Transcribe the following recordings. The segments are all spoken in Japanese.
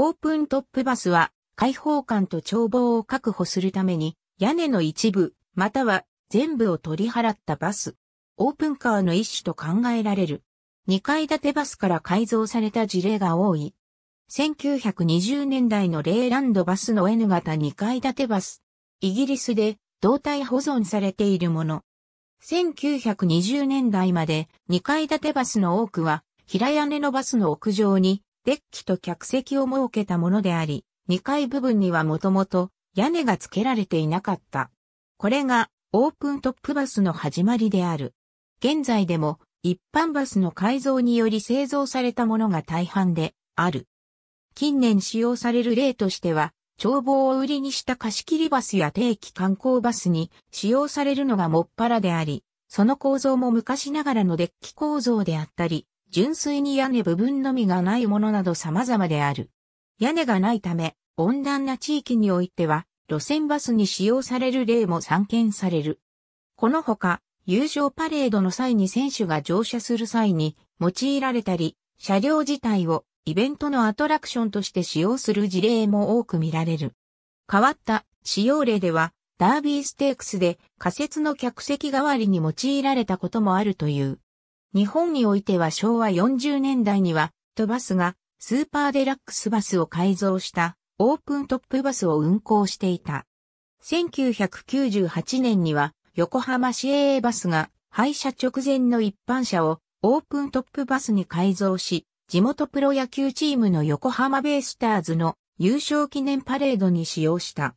オープントップバスは開放感と眺望を確保するために屋根の一部または全部を取り払ったバス。オープンカーの一種と考えられる。2階建てバスから改造された事例が多い。1920年代のレーランドバスの N 型2階建てバス。イギリスで胴体保存されているもの。1920年代まで2階建てバスの多くは平屋根のバスの屋上にデッキと客席を設けたものであり、2階部分にはもともと屋根が付けられていなかった。これがオープントップバスの始まりである。現在でも一般バスの改造により製造されたものが大半である。近年使用される例としては、眺望を売りにした貸切バスや定期観光バスに使用されるのがもっぱらであり、その構造も昔ながらのデッキ構造であったり、純粋に屋根部分のみがないものなど様々である。屋根がないため、温暖な地域においては、路線バスに使用される例も散見される。このほか、友情パレードの際に選手が乗車する際に用いられたり、車両自体をイベントのアトラクションとして使用する事例も多く見られる。変わった使用例では、ダービーステークスで仮設の客席代わりに用いられたこともあるという。日本においては昭和40年代には、都バスがスーパーデラックスバスを改造したオープントップバスを運行していた。1998年には横浜市営バスが廃車直前の一般車をオープントップバスに改造し、地元プロ野球チームの横浜ベイスターズの優勝記念パレードに使用した。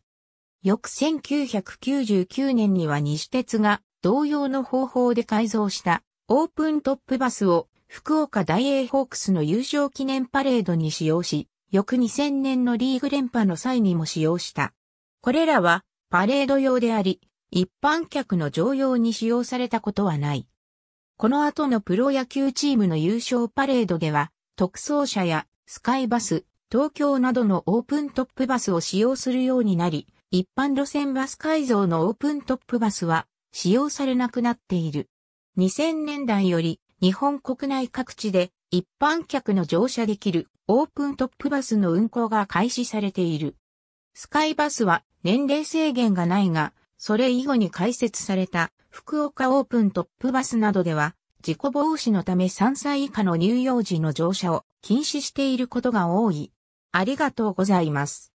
翌1999年には西鉄が同様の方法で改造したオープントップバスを福岡大英ホークスの優勝記念パレードに使用し、翌2000年のリーグ連覇の際にも使用した。これらはパレード用であり、一般客の乗用に使用されたことはない。この後のプロ野球チームの優勝パレードでは、特装車やスカイバス、東京などのオープントップバスを使用するようになり、一般路線バス改造のオープントップバスは使用されなくなっている。2000年代より日本国内各地で一般客の乗車できるオープントップバスの運行が開始されている。スカイバスは年齢制限がないが、それ以後に開設された福岡オープントップバスなどでは、事故防止のため3歳以下の乳幼児の乗車を禁止していることが多い。ありがとうございます。